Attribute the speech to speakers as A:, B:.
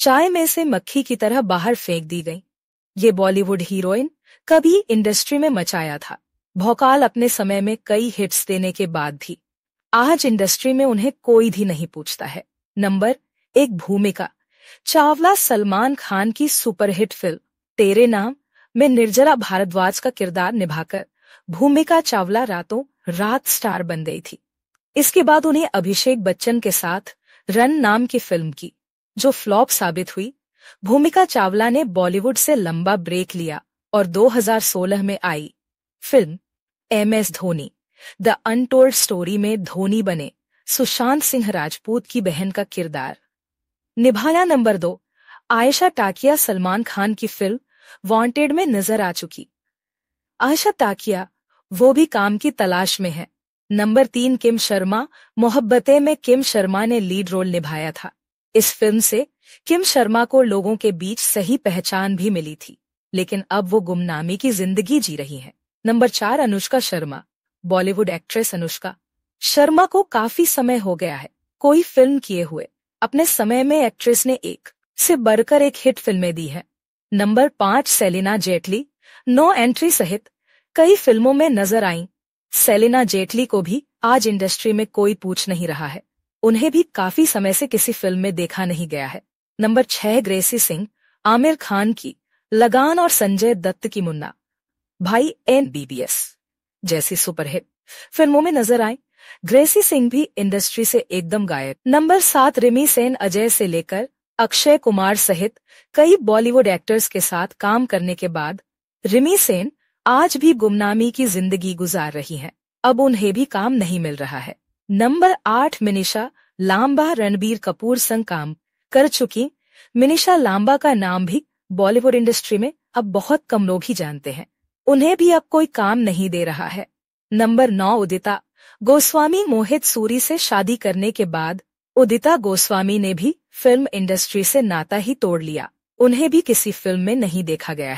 A: चाय में से मक्खी की तरह बाहर फेंक दी गई ये बॉलीवुड हीरोइन कभी इंडस्ट्री में मचाया था भोकाल अपने समय में कई हिट्स देने के बाद भी आज इंडस्ट्री में उन्हें कोई भी नहीं पूछता है नंबर एक भूमिका चावला सलमान खान की सुपरहिट फिल्म तेरे नाम में निर्जला भारद्वाज का किरदार निभाकर भूमिका चावला रातों रात स्टार बन गई थी इसके बाद उन्हें अभिषेक बच्चन के साथ रन नाम की फिल्म की जो फ्लॉप साबित हुई भूमिका चावला ने बॉलीवुड से लंबा ब्रेक लिया और 2016 में आई film M S Dhoni the untold story में धोनी बने सुशांत सिंह राजपूत की बहन का किरदार निभाया नंबर दो आयशा टाकिया सलमान खान की फिल्म वांटेड में नजर आ चुकी आयशा टाकिया वो भी काम की तलाश में है नंबर तीन किम शर्मा मोहब्बतें में किम शर्मा ने लीड रोल निभाया था इस फिल्म से किम शर्मा को लोगों के बीच सही पहचान भी मिली थी लेकिन अब वो गुमनामी की जिंदगी जी रही हैं। नंबर चार अनुष्का शर्मा बॉलीवुड एक्ट्रेस अनुष्का शर्मा को काफी समय हो गया है कोई फिल्म किए हुए अपने समय में एक्ट्रेस ने एक से बढ़कर एक हिट फिल्में दी है नंबर पांच सेलिना जेटली नो एंट्री सहित कई फिल्मों में नजर आईं सेलिना जेटली को भी आज इंडस्ट्री में कोई पूछ नहीं रहा है उन्हें भी काफी समय से किसी फिल्म में देखा नहीं गया है नंबर छह ग्रेसी सिंह आमिर खान की लगान और संजय दत्त की मुन्ना भाई एन बीबीएस जैसी सुपरहिट फिल्मों में नजर आए ग्रेसी सिंह भी इंडस्ट्री से एकदम गायब नंबर सात रिमी सेन अजय से लेकर अक्षय कुमार सहित कई बॉलीवुड एक्टर्स के साथ काम करने के बाद रिमी सेन आज भी गुमनामी की जिंदगी गुजार रही हैं। अब उन्हें भी काम नहीं मिल रहा है नंबर आठ मिनिशा लांबा रणबीर कपूर संग काम कर चुकी मिनिशा लांबा का नाम भी बॉलीवुड इंडस्ट्री में अब बहुत कम लोग ही जानते हैं उन्हें भी अब कोई काम नहीं दे रहा है नंबर नौ उदिता गोस्वामी मोहित सूरी से शादी करने के बाद उदिता गोस्वामी ने भी फिल्म इंडस्ट्री से नाता ही तोड़ लिया उन्हें भी किसी फिल्म में नहीं देखा गया है